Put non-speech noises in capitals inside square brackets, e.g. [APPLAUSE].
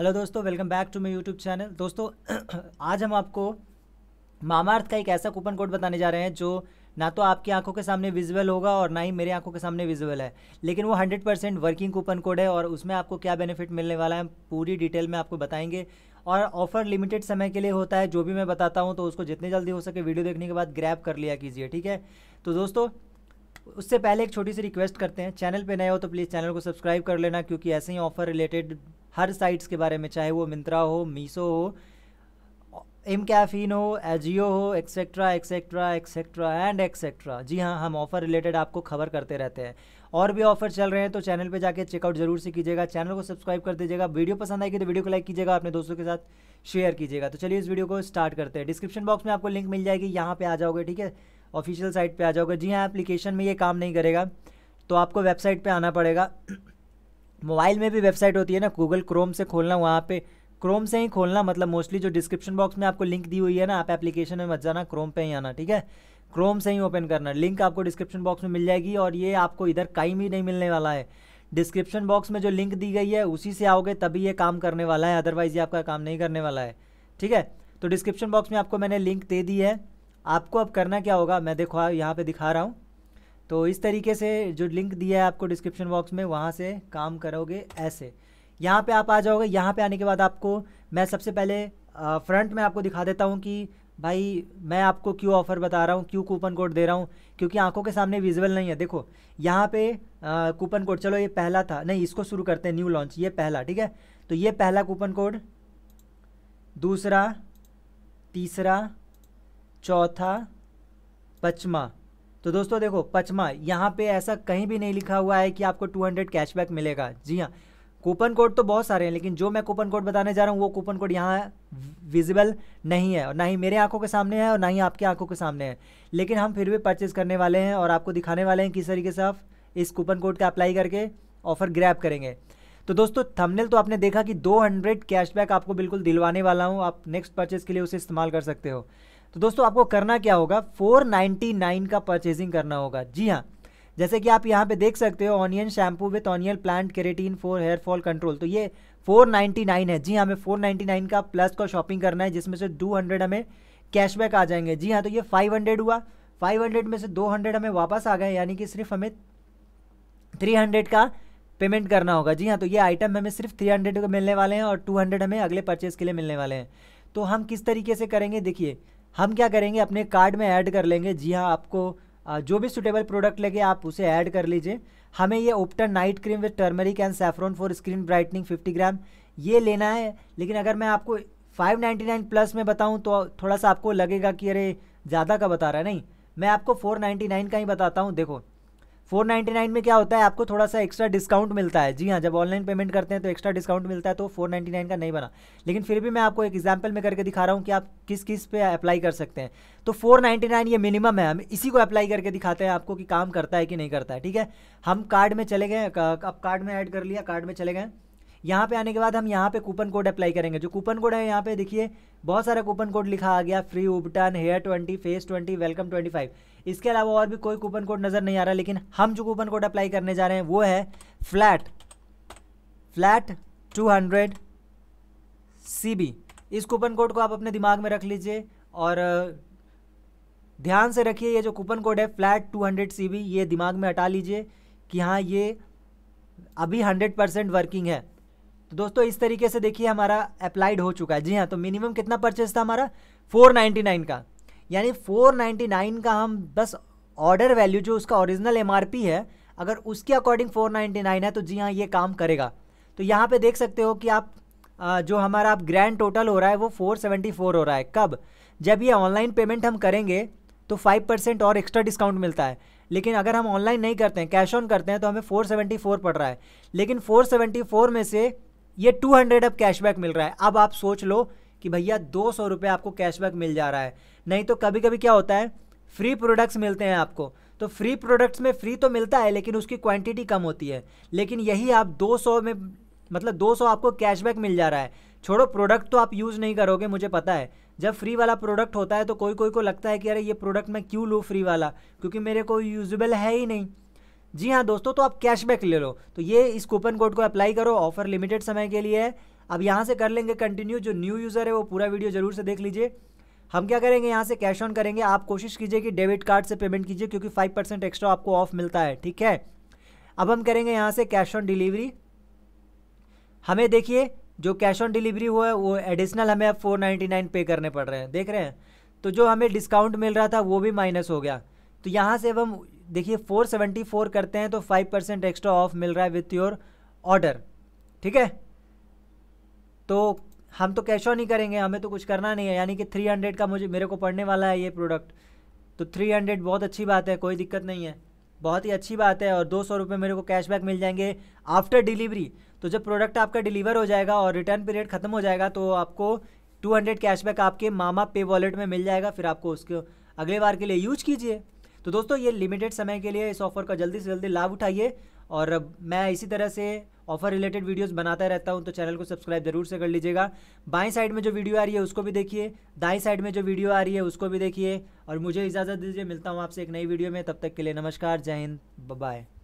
hello दोस्तों welcome back to my YouTube channel दोस्तों [CLEARS THROAT] आज हम आपको मामार्थ का एक ऐसा कूपन कोड बताने जा रहे हैं जो ना तो आपकी आंखों के सामने विजुअल होगा और ना ही मेरे आंखों के सामने विजुअल है लेकिन वो 100 परसेंट वर्किंग कूपन कोड है और उसमें आपको क्या बेनिफिट मिलने वाला है पूरी डिटेल में आपको बताएंगे और ऑफ़र लिमिटेड समय के लिए होता है जो भी मैं बताता हूँ तो उसको जितनी जल्दी हो सके वीडियो देखने के बाद ग्रैप कर लिया कीजिए ठीक है तो दोस्तों उससे पहले एक छोटी सी रिक्वेस्ट करते हैं चैनल पर नए हो तो प्लीज़ चैनल को सब्सक्राइब कर लेना क्योंकि ऐसे ही ऑफ़र रिलेटेड हर साइट्स के बारे में चाहे वो मिंत्रा हो मीसो हो एम कैफिन हो एजियो हो etcetera etcetera etcetera and etcetera जी हाँ हम ऑफ़र रिलेटेड आपको खबर करते रहते हैं और भी ऑफर चल रहे हैं तो चैनल पे जाके चेकआउट जरूर से कीजिएगा चैनल को सब्सक्राइब कर दीजिएगा वीडियो पसंद आएगी तो वीडियो को लाइक कीजिएगा अपने दोस्तों के साथ शेयर कीजिएगा तो चलिए इस वीडियो को स्टार्ट करते हैं डिस्क्रिप्शन बॉक्स में आपको लिंक मिल जाएगी यहाँ पर आ जाओगे ठीक है ऑफिशियल साइट पर आ जाओगे जी हाँ एप्लीकेशन में ये काम नहीं करेगा तो आपको वेबसाइट पर आना पड़ेगा मोबाइल में भी वेबसाइट होती है ना गूगल क्रोम से खोलना वहाँ पे क्रोम से ही खोलना मतलब मोस्टली जो डिस्क्रिप्शन बॉक्स में आपको लिंक दी हुई है ना आप एप्लीकेशन में मत जाना क्रोम पे ही आना ठीक है क्रोम से ही ओपन करना लिंक आपको डिस्क्रिप्शन बॉक्स में मिल जाएगी और ये आपको इधर कहीं भी नहीं मिलने वाला है डिस्क्रिप्शन बॉक्स में जो लिंक दी गई है उसी से आओगे तभी ये काम करने वाला है अदरवाइज ये आपका काम नहीं करने वाला है ठीक है तो डिस्क्रिप्शन बॉक्स में आपको मैंने लिंक दे दी है आपको अब करना क्या होगा मैं देखो यहाँ पर दिखा रहा हूँ तो इस तरीके से जो लिंक दिया है आपको डिस्क्रिप्शन बॉक्स में वहाँ से काम करोगे ऐसे यहाँ पे आप आ जाओगे यहाँ पे आने के बाद आपको मैं सबसे पहले फ्रंट में आपको दिखा देता हूँ कि भाई मैं आपको क्यों ऑफ़र बता रहा हूँ क्यों कूपन कोड दे रहा हूँ क्योंकि आंखों के सामने विजुअल नहीं है देखो यहाँ पे कूपन कोड चलो ये पहला था नहीं इसको शुरू करते हैं न्यू लॉन्च ये पहला ठीक है तो ये पहला कूपन कोड दूसरा तीसरा चौथा पचमा तो दोस्तों देखो पचमा यहाँ पे ऐसा कहीं भी नहीं लिखा हुआ है कि आपको 200 कैशबैक मिलेगा जी हाँ कूपन कोड तो बहुत सारे हैं लेकिन जो मैं कूपन कोड बताने जा रहा हूँ वो कूपन कोड यहाँ विजिबल नहीं है और ना ही मेरे आंखों के सामने है और ना ही आपके आंखों के सामने है लेकिन हम फिर भी परचेज़ करने वाले हैं और आपको दिखाने वाले हैं किस तरीके से आप इस कूपन कोड का अप्लाई करके ऑफ़र ग्रैप करेंगे तो दोस्तों थंबनेल तो आपने देखा कि 200 कैशबैक आपको बिल्कुल दिलवाने वाला हूँ आप नेक्स्ट परचेज़ के लिए उसे इस्तेमाल कर सकते हो तो दोस्तों आपको करना क्या होगा 499 का परचेजिंग करना होगा जी हाँ जैसे कि आप यहाँ पे देख सकते हो onion shampoo with onion plant keratin for hair fall control तो ये 499 है जी हाँ हमें 499 का प्लस का शॉपिंग करना है जिसमें से 200 हमें कैशबैक आ जाएंगे जी हाँ तो ये 500 हुआ 500 में से 200 हमें वापस आ गए यानी कि सिर्फ हमें 300 का पेमेंट करना होगा जी हाँ तो ये आइटम हमें सिर्फ 300 हंड्रेड मिलने वाले हैं और 200 हमें अगले परचेज़ के लिए मिलने वाले हैं तो हम किस तरीके से करेंगे देखिए हम क्या करेंगे अपने कार्ड में ऐड कर लेंगे जी हाँ आपको जो भी सुटेबल प्रोडक्ट लगे आप उसे ऐड कर लीजिए हमें ये ओप्टन night cream with turmeric and saffron for screen brightening 50 gram ये लेना है लेकिन अगर मैं आपको 599 प्लस में बताऊं तो थोड़ा सा आपको लगेगा कि अरे ज़्यादा का बता रहा है नहीं मैं आपको 499 का ही बताता हूँ देखो 499 में क्या होता है आपको थोड़ा सा एक्स्ट्रा डिस्काउंट मिलता है जी हाँ जब ऑनलाइन पेमेंट करते हैं तो एक्स्ट्रा डिस्काउंट मिलता है तो 499 का नहीं बना लेकिन फिर भी मैं आपको एक एग्जाम्पल में करके दिखा रहा हूँ कि आप किस किस पे अप्लाई कर सकते हैं तो 499 ये मिनिमम है हम इसी को अप्लाई करके दिखाते हैं आपको कि काम करता है कि नहीं करता है ठीक है हम कार्ड में चले गए अब कार्ड में ऐड कर लिया कार्ड में चले गए यहाँ पे आने के बाद हम यहाँ पे कूपन कोड अप्लाई करेंगे जो कूपन कोड है यहाँ पे देखिए बहुत सारा कूपन कोड लिखा आ गया फ्री उबटन hair twenty face twenty welcome twenty five इसके अलावा और भी कोई कूपन कोड नज़र नहीं आ रहा लेकिन हम जो कूपन कोड अप्लाई करने जा रहे हैं वो है flat flat two hundred C B इस कूपन कोड को आप अपने दिमाग में रख लीजिए और ध्यान से रखिए ये जो कूपन कोड है flat two hundred C B ये दिमाग में हटा लीजिए कि हाँ ये अभी हंड्रेड परसेंट वर्किंग है तो दोस्तों इस तरीके से देखिए हमारा अप्लाइड हो चुका है जी हाँ तो मिनिमम कितना परचेज था हमारा फोर नाइन्टी नाइन का यानी 499 का हम बस ऑर्डर वैल्यू जो उसका ओरिजिनल एम है अगर उसके अकॉर्डिंग 499 है तो जी हाँ ये काम करेगा तो यहाँ पे देख सकते हो कि आप जो हमारा आप ग्रैंड टोटल हो रहा है वो 474 हो रहा है कब जब ये ऑनलाइन पेमेंट हम करेंगे तो 5% और एक्स्ट्रा डिस्काउंट मिलता है लेकिन अगर हम ऑनलाइन नहीं करते हैं कैश ऑन करते हैं तो हमें फ़ोर पड़ रहा है लेकिन फ़ोर में से ये टू अब कैशबैक मिल रहा है अब आप सोच लो कि भैया दो सौ रुपये आपको कैशबैक मिल जा रहा है नहीं तो कभी कभी क्या होता है फ्री प्रोडक्ट्स मिलते हैं आपको तो फ्री प्रोडक्ट्स में फ्री तो मिलता है लेकिन उसकी क्वांटिटी कम होती है लेकिन यही आप 200 में मतलब 200 आपको कैशबैक मिल जा रहा है छोड़ो प्रोडक्ट तो आप यूज़ नहीं करोगे मुझे पता है जब फ्री वाला प्रोडक्ट होता है तो कोई कोई को लगता है कि अरे ये प्रोडक्ट मैं क्यों लूँ फ्री वाला क्योंकि मेरे को यूजबल है ही नहीं जी हाँ दोस्तों तो आप कैशबैक ले लो तो ये इस कूपन कोड को अप्लाई करो ऑफर लिमिटेड समय के लिए है अब यहाँ से कर लेंगे कंटिन्यू जो न्यू यूज़र है वो पूरा वीडियो ज़रूर से देख लीजिए हम क्या करेंगे यहाँ से कैश ऑन करेंगे आप कोशिश कीजिए कि डेबिट कार्ड से पेमेंट कीजिए क्योंकि फाइव परसेंट एक्स्ट्रा आपको ऑफ मिलता है ठीक है अब हम करेंगे यहाँ से कैश ऑन डिलीवरी हमें देखिए जो कैश ऑन डिलीवरी हुआ है वो एडिशनल हमें अब फोर नाइन्टी नाइन पे करने पड़ रहे हैं देख रहे हैं तो जो हमें डिस्काउंट मिल रहा था वो भी माइनस हो गया तो यहाँ से अब हम देखिए फोर सेवेंटी फोर करते हैं तो फाइव परसेंट एक्स्ट्रा ऑफ मिल रहा है विथ योर ऑर्डर ठीक है तो हम तो कैश ऑन नहीं करेंगे हमें तो कुछ करना नहीं है यानी कि थ्री हंड्रेड का मुझे मेरे को पढ़ने वाला है ये प्रोडक्ट तो थ्री हंड्रेड बहुत अच्छी बात है कोई दिक्कत नहीं है बहुत ही अच्छी बात है और दो सौ रुपये मेरे को कैशबैक मिल जाएंगे आफ्टर डिलीवरी तो जब प्रोडक्ट आपका डिलीवर हो जाएगा और रिटर्न पीरियड ख़त्म हो जाएगा तो आपको टू हंड्रेड कैशबैक आपके मामा पे वॉलेट में मिल जाएगा फिर आपको उसके अगले बार के लिए यूज कीजिए तो दोस्तों ये लिमिटेड समय के लिए इस ऑफ़र का जल्दी से जल्दी लाभ उठाइए और मैं इसी तरह से ऑफर रिलेटेड वीडियोस बनाता रहता हूँ तो चैनल को सब्सक्राइब जरूर से कर लीजिएगा बाएं साइड में जो वीडियो आ रही है उसको भी देखिए दाएं साइड में जो वीडियो आ रही है उसको भी देखिए और मुझे इजाज़त दीजिए मिलता हूँ आपसे एक नई वीडियो में तब तक के लिए नमस्कार जय हिंद बाय